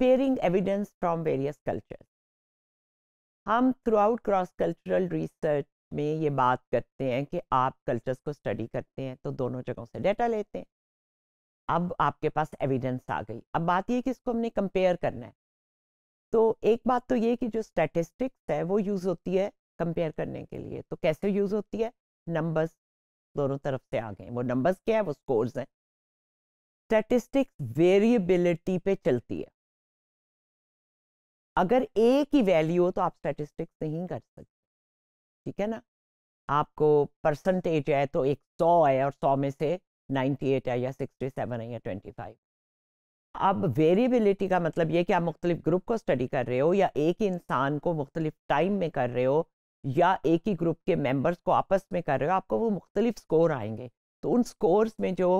comparing evidence from various cultures हम throughout cross cultural research में ये बात करते हैं कि आप कल्चर्स को स्टडी करते हैं तो दोनों जगहों से डाटा लेते हैं अब आपके पास एविडेंस आ गई अब बात यह कि इसको हमने कंपेयर करना है तो एक बात तो ये कि जो स्टैटिस्टिक्स है वो यूज़ होती है कंपेयर करने के लिए तो कैसे यूज़ होती है नंबर्स दोनों तरफ से आ गए वो नंबर्स क्या है वो स्कोर्स हैं स्टैटिस्टिक्स वेरिएबिलिटी पे चलती है अगर ए की वैल्यू हो तो आप स्टैटिस्टिक्स नहीं कर सकते ठीक है ना आपको परसेंटेज है तो एक सौ है और सौ में से नाइन्टी एट है या सिक्सटी सेवन है या ट्वेंटी फाइव अब वेरिएबिलिटी का मतलब ये कि आप मुख्तलिफ ग्रुप को स्टडी कर रहे हो या एक ही इंसान को मुख्तलिफ टाइम में कर रहे हो या एक ही ग्रुप के मेम्बर्स को आपस में कर रहे हो आपको वो मुख्तलिफ स्कोर आएंगे तो उन स्कोर्स में जो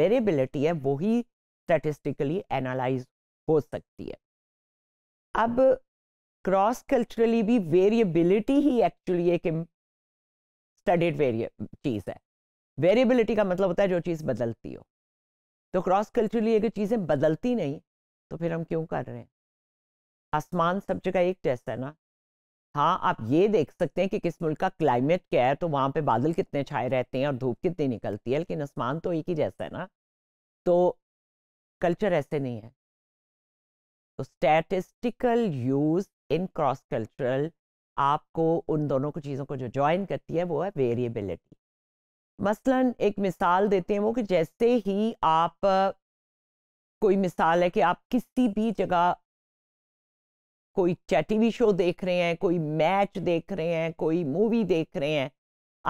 वेरिएबिलिटी है वही स्टेटिस्टिकली एनालाइज हो सकती है अब क्रॉस कल्चरली भी वेरिएबिलिटी ही एक्चुअली एक स्टडीड वेरिए चीज़ है वेरिएबिलिटी का मतलब होता है जो चीज़ बदलती हो तो क्रॉस कल्चरली अगर चीज़ें बदलती नहीं तो फिर हम क्यों कर रहे हैं आसमान सब जगह एक जैसा है ना हाँ आप ये देख सकते हैं कि किस मुल्क का क्लाइमेट क्या है तो वहाँ पे बादल कितने छाए रहते हैं और धूप कितनी निकलती है लेकिन आसमान तो एक ही जैसा है ना तो कल्चर ऐसे नहीं है तो statistical use in cross cultural आपको उन दोनों को चीज़ों को जो ज्वाइन करती है वो है वेरिएबिलिटी मसलन एक मिसाल देते हैं वो कि जैसे ही आप कोई मिसाल है कि आप किसी भी जगह कोई टीवी शो देख रहे हैं कोई मैच देख रहे हैं कोई मूवी देख रहे हैं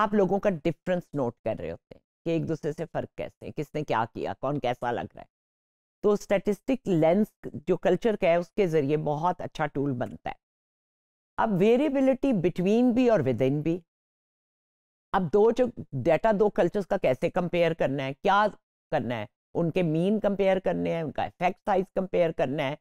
आप लोगों का डिफरेंस नोट कर रहे होते हैं कि एक दूसरे से फ़र्क कैसे किसने क्या किया कौन कैसा लग रहा है तो स्टेटिस्टिक लेंस जो कल्चर का है उसके ज़रिए बहुत अच्छा टूल बनता है अब वेरिएबिलिटी बिटवीन भी और विद इन भी अब दो जो डेटा दो कल्चर्स का कैसे कंपेयर करना है क्या करना है उनके मीन कंपेयर करने हैं उनका इफेक्ट साइज कंपेयर करना है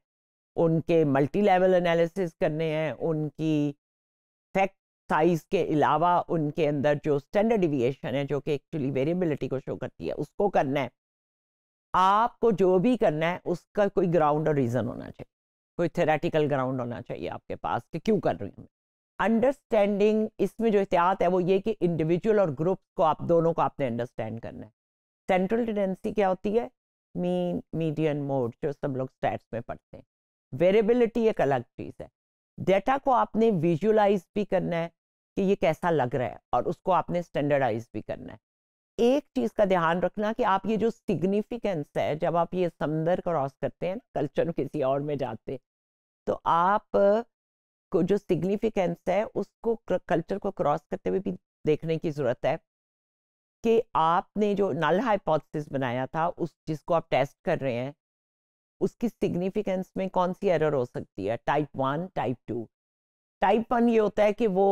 उनके मल्टी लेवल एनालिसिस करने हैं उनकी इफेक्ट साइज के अलावा उनके अंदर जो स्टैंडर्ड डिविएशन है जो कि एक्चुअली वेरिएबिलिटी को शो करती है उसको करना है आपको जो भी करना है उसका कोई ग्राउंड और रीज़न होना चाहिए कोई थेरेटिकल ग्राउंड होना चाहिए आपके पास कि क्यों कर रही हूँ मैं अंडरस्टैंडिंग इसमें जो एहतियात है वो ये कि इंडिविजुअल और ग्रुप को आप दोनों को आपने अंडरस्टैंड करना है सेंट्रल टेंडेंसी क्या होती है मीन मीडियन मोड जो सब लोग स्टैट्स में पढ़ते हैं वेरेबिलिटी एक अलग चीज़ है डेटा को आपने विजुअलाइज भी करना है कि ये कैसा लग रहा है और उसको आपने स्टैंडर्डाइज भी करना है एक चीज का ध्यान रखना कि आप ये जो सिग्निफिकेंस है जब आप ये समंदर क्रॉस करते हैं कल्चर किसी और में जाते तो आप को जो सिग्निफिकेंस है उसको कल्चर को क्रॉस करते हुए भी देखने की ज़रूरत है कि आपने जो नल हाइपोथेसिस बनाया था उस जिसको आप टेस्ट कर रहे हैं उसकी सिग्निफिकेंस में कौन सी एरर हो सकती है type one type two type one ये होता है कि वो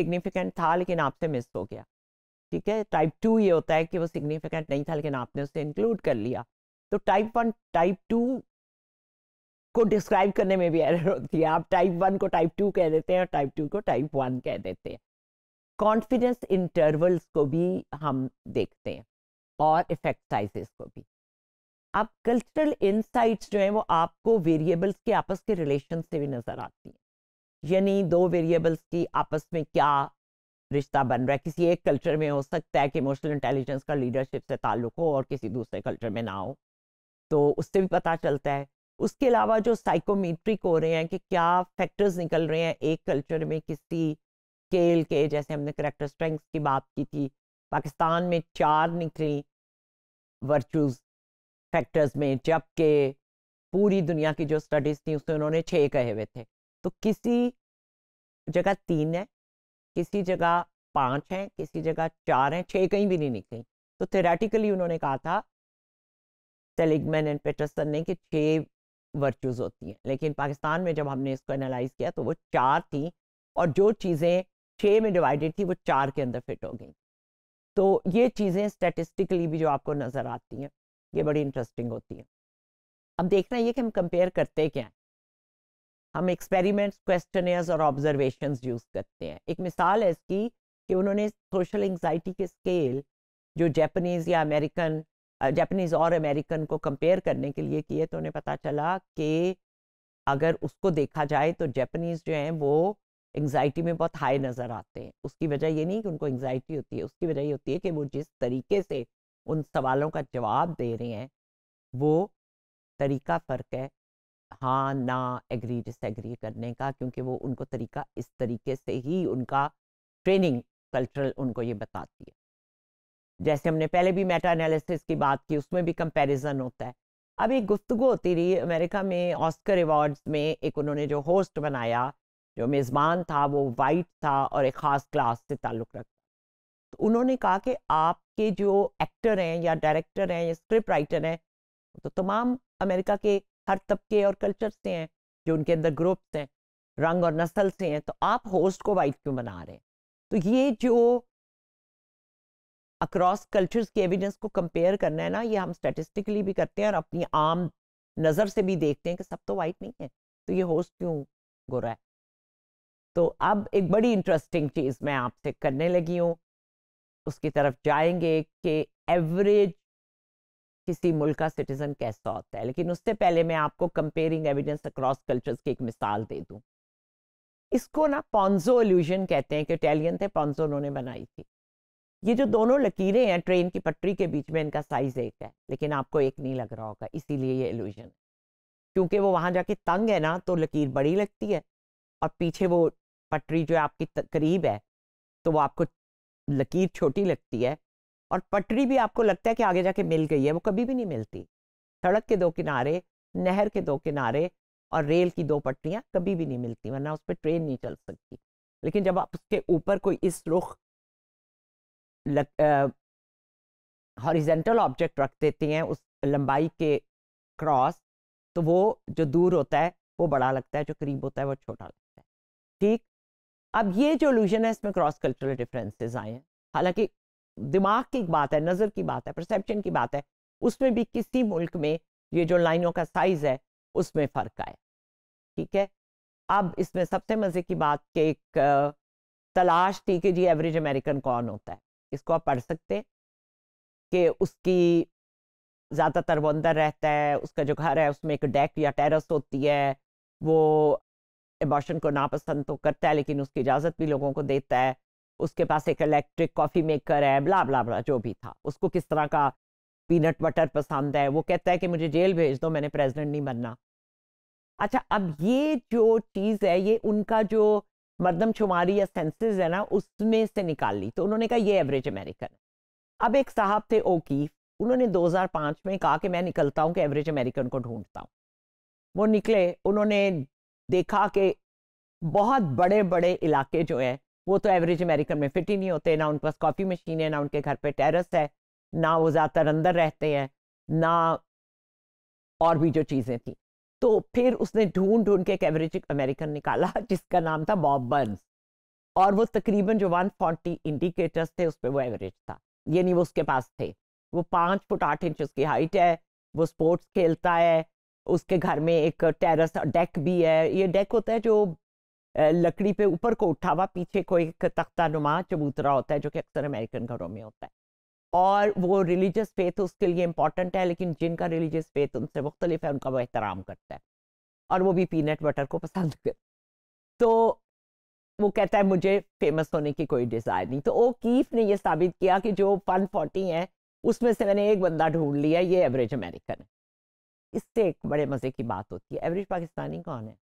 सिग्निफिकेंट था लेकिन आपसे मिस हो गया ठीक है टाइप टू ये होता है कि वो सिग्निफिकेंट नहीं था लेकिन आपने उसे इंक्लूड कर लिया तो टाइप वन टाइप टू को डिस्क्राइब करने में भी एरर होती है आप टाइप वन को टाइप टू कह देते हैं और टाइप टू को टाइप वन कह देते हैं कॉन्फिडेंस इंटरवल्स को भी हम देखते हैं और इफेक्ट साइजेस को भी अब कल्चरल इनसाइट्स जो हैं वो आपको वेरिएबल्स के आपस के रिलेशन से भी नज़र आती हैं यानी दो वेरिएबल्स की आपस में क्या रिश्ता बन रहा है किसी एक कल्चर में हो सकता है कि इमोशनल इंटेलिजेंस का लीडरशिप से ताल्लुक हो और किसी दूसरे कल्चर में ना हो तो उससे भी पता चलता है उसके अलावा जो साइकोमीट्रिक हो रहे हैं कि क्या फैक्टर्स निकल रहे हैं एक कल्चर में किसी स्केल के जैसे हमने करेक्टर स्ट्रेंथ्स की बात की थी पाकिस्तान में चार निकली वर्चूज फैक्टर्स में जबकि पूरी दुनिया की जो स्टडीज़ थी उसमें उन्होंने छः कहे हुए थे तो किसी जगह तीन है किसी जगह पाँच हैं किसी जगह चार हैं छः कहीं भी नहीं निकली तो थेरेटिकली उन्होंने कहा था सेलिगमैन एंड पेटरसन ने कि छः वर्चूज़ होती हैं लेकिन पाकिस्तान में जब हमने इसको एनालाइज किया तो वो चार थी और जो चीज़ें छः में डिवाइडेड थी वो चार के अंदर फिट हो गई तो ये चीज़ें स्टेटिस्टिकली भी जो आपको नज़र आती हैं ये बड़ी इंटरेस्टिंग होती हैं अब देखना ये कि हम कंपेयर करते क्या हैं हम एक्सपेरिमेंट्स क्वेश्चन और ऑब्जर्वेशन यूज़ करते हैं एक मिसाल है इसकी कि उन्होंने सोशल एंगजाइटी के स्केल जो जैपनीज़ या अमेरिकन जैपनीज और अमेरिकन को कंपेयर करने के लिए किए तो उन्हें पता चला कि अगर उसको देखा जाए तो जैपनीज जो हैं वो एंगजाइटी में बहुत हाई नज़र आते हैं उसकी वजह ये नहीं कि उनको एंगजाइटी होती है उसकी वजह ये होती है कि वो जिस तरीके से उन सवालों का जवाब दे रहे हैं वो तरीका फ़र्क है हाँ ना एग्री डिसएग्री करने का क्योंकि वो उनको तरीका इस तरीके से ही उनका ट्रेनिंग कल्चरल उनको ये बताती है जैसे हमने पहले भी मेटा एनालिसिस की बात की उसमें भी कंपैरिजन होता है अब एक गुफ्तु होती रही अमेरिका में ऑस्कर अवार्ड्स में एक उन्होंने जो होस्ट बनाया जो मेज़बान था वो वाइट था और एक ख़ास क्लास से ताल्लुक़ रखता तो उन्होंने कहा कि आपके जो एक्टर हैं या डायरेक्टर हैं या स्क्रिप्ट राइटर हैं तो तमाम अमेरिका के हर तबके और कल्चर से हैं जो उनके अंदर ग्रुप्स हैं रंग और नस्ल से हैं तो आप होस्ट को वाइट क्यों बना रहे हैं तो ये जो अक्रॉस कल्चर्स के एविडेंस को कंपेयर करना है ना ये हम स्टेटिस्टिकली भी करते हैं और अपनी आम नज़र से भी देखते हैं कि सब तो वाइट नहीं है तो ये होस्ट क्यों गोरा है तो अब एक बड़ी इंटरेस्टिंग चीज़ मैं आपसे करने लगी हूँ उसकी तरफ जाएंगे कि एवरेज किसी मुल्क का सिटीजन कैसा होता है लेकिन उससे पहले मैं आपको कंपेयरिंग एविडेंस अक्रॉस कल्चर्स की एक मिसाल दे दूँ इसको ना पॉन्जो एल्यूजन कहते हैं कि इटालियन थे पॉन्जो उन्होंने बनाई थी ये जो दोनों लकीरें हैं ट्रेन की पटरी के बीच में इनका साइज एक है लेकिन आपको एक नहीं लग रहा होगा इसीलिए ये एल्यूजन क्योंकि वो वहाँ जाके तंग है ना तो लकीर बड़ी लगती है और पीछे वो पटरी जो आपकी करीब है तो वो आपको लकीर छोटी लगती है और पटरी भी आपको लगता है कि आगे जाके मिल गई है वो कभी भी नहीं मिलती सड़क के दो किनारे नहर के दो किनारे और रेल की दो पटरियाँ कभी भी नहीं मिलती वरना उस पर ट्रेन नहीं चल सकती लेकिन जब आप उसके ऊपर कोई इस रुख हॉरिजेंटल ऑब्जेक्ट रख देते हैं उस लंबाई के क्रॉस तो वो जो दूर होता है वो बड़ा लगता है जो करीब होता है वो छोटा लगता है ठीक अब ये जो लूजन है इसमें क्रॉस कल्चरल डिफरेंसेस आए हैं हालांकि दिमाग की बात है नज़र की बात है परसेप्शन की बात है उसमें भी किसी मुल्क में ये जो लाइनों का साइज है उसमें फ़र्क आए ठीक है अब इसमें सबसे मज़े की बात कि एक तलाश थी कि जी एवरेज अमेरिकन कौन होता है इसको आप पढ़ सकते हैं कि उसकी ज़्यादातर वो अंदर रहता है उसका जो घर है उसमें एक डेक या टेरस होती है वो एबॉशन को नापसंद तो करता है लेकिन उसकी इजाज़त भी लोगों को देता है उसके पास एक इलेक्ट्रिक कॉफ़ी मेकर है ब्ला ब्ला ब्ला जो भी था उसको किस तरह का पीनट बटर पसंद है वो कहता है कि मुझे जेल भेज दो मैंने प्रेसिडेंट नहीं बनना अच्छा अब ये जो चीज़ है ये उनका जो शुमारी या सेंसेस है ना उसमें से निकाल ली तो उन्होंने कहा ये एवरेज अमेरिकन है अब एक साहब थे ओकीफ उन्होंने 2005 में कहा कि मैं निकलता हूँ कि एवरेज अमेरिकन को ढूंढता हूँ वो निकले उन्होंने देखा कि बहुत बड़े बड़े इलाके जो हैं वो तो एवरेज अमेरिकन में फिट ही नहीं होते ना उनके पास कॉफ़ी मशीन है ना उनके घर पे टेरेस है ना वो ज़्यादातर अंदर रहते हैं ना और भी जो चीज़ें थी तो फिर उसने ढूंढ ढूंढ के एक एवरेज अमेरिकन निकाला जिसका नाम था बॉब बर्न्स और वो तकरीबन जो वन फोर्टी इंडिकेटर्स थे उस पर वो एवरेज था ये नहीं वो उसके पास थे वो पाँच फुट आठ इंच उसकी हाइट है वो स्पोर्ट्स खेलता है उसके घर में एक टेरस डेक भी है ये डेक होता है जो लकड़ी पे ऊपर को उठा हुआ पीछे को एक तख्ता नुमा चबूतरा होता है जो कि अक्सर अमेरिकन घरों में होता है और वो रिलीजियस फेथ उसके लिए इम्पॉर्टेंट है लेकिन जिनका रिलीजियस फेथ उनसे मुख्तलिफ है उनका वो एहतराम करता है और वो भी पीनट बटर को पसंद कर तो वो कहता है मुझे फेमस होने की कोई डिज़ायर नहीं तो ओ कीफ ने ये साबित किया कि जो फन फोर्टी है उसमें से मैंने एक बंदा ढूंढ लिया ये एवरेज अमेरिकन है इससे एक बड़े मज़े की बात होती है एवरेज पाकिस्तानी कौन है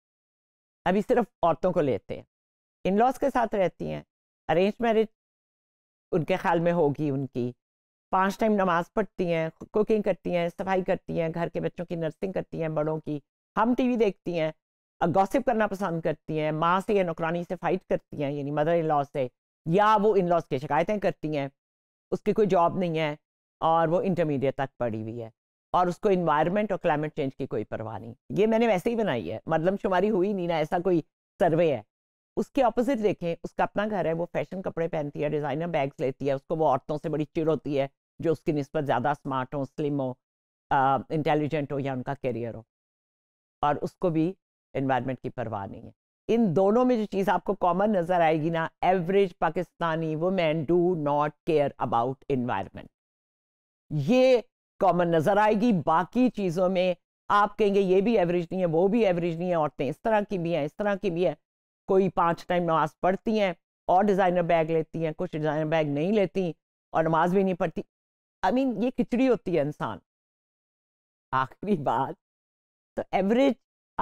अभी सिर्फ औरतों को लेते हैं इन लॉज के साथ रहती हैं अरेंज मैरिज उनके ख्याल में होगी उनकी पांच टाइम नमाज पढ़ती हैं कुकिंग करती हैं सफाई करती हैं घर के बच्चों की नर्सिंग करती हैं बड़ों की हम टीवी देखती हैं गॉसिप करना पसंद करती हैं माँ से या नौकरानी से फाइट करती हैं यानी मदर इन लॉ से या वो इन लॉज की शिकायतें करती हैं उसकी कोई जॉब नहीं है और वो इंटरमीडिएट तक पढ़ी हुई है और उसको इन्वायरमेंट और क्लाइमेट चेंज की कोई परवाह नहीं ये मैंने वैसे ही बनाई है मतलब शुमारी हुई नहीं ना ऐसा कोई सर्वे है उसके ऑपोजिट देखें उसका अपना घर है वो फैशन कपड़े पहनती है डिज़ाइनर बैग्स लेती है उसको वो औरतों से बड़ी चिड़ होती है जो उसकी नस्बत ज़्यादा स्मार्ट हो स्लिम हो इंटेलिजेंट हो या उनका करियर हो और उसको भी इन्वायरमेंट की परवाह नहीं है इन दोनों में जो चीज़ आपको कॉमन नज़र आएगी ना average Pakistani women do not care about environment ये कॉमन नजर आएगी बाकी चीज़ों में आप कहेंगे ये भी एवरेज नहीं है वो भी एवरेज नहीं है औरतें इस तरह की भी हैं इस तरह की भी हैं कोई पाँच टाइम नमाज पढ़ती हैं और डिज़ाइनर बैग लेती हैं कुछ डिज़ाइनर बैग नहीं लेती और नमाज भी नहीं पढ़ती आई I मीन mean, ये खिचड़ी होती है इंसान आखिरी बात तो एवरेज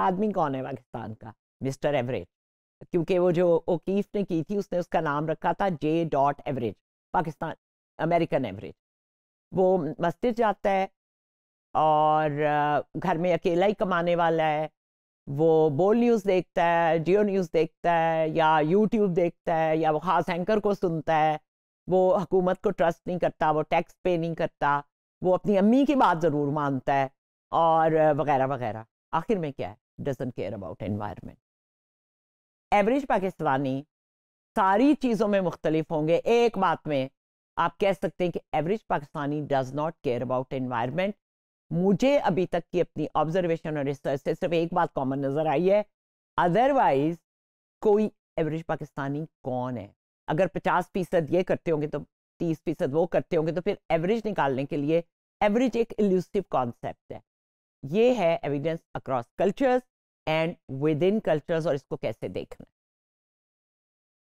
आदमी कौन है पाकिस्तान का मिस्टर एवरेज क्योंकि वो जो ओकीफ ने की थी उसने उसका नाम रखा था J dot average Pakistan American average वो मस्जिद जाता है और घर में अकेला ही कमाने वाला है वो बोल न्यूज़ देखता है जियो न्यूज़ देखता है या यूट्यूब देखता है या वो ख़ास एंकर को सुनता है वो हुकूमत को ट्रस्ट नहीं करता वो टैक्स पे नहीं करता वो अपनी अम्मी की बात ज़रूर मानता है और वगैरह वगैरह आखिर में क्या है doesn't care about environment average Pakistani सारी चीज़ों में मुख्तलिफ होंगे एक बात में आप कह सकते हैं कि average Pakistani does not care about environment मुझे अभी तक की अपनी ऑब्जर्वेशन और रिसर्च से सिर्फ एक बात कॉमन नज़र आई है अदरवाइज कोई एवरेज पाकिस्तानी कौन है अगर पचास फीसद ये करते होंगे तो तीस फीसद वो करते होंगे तो फिर एवरेज निकालने के लिए एवरेज एक एल्यूसिव कॉन्सेप्ट है ये है evidence across cultures and within cultures और इसको कैसे देखना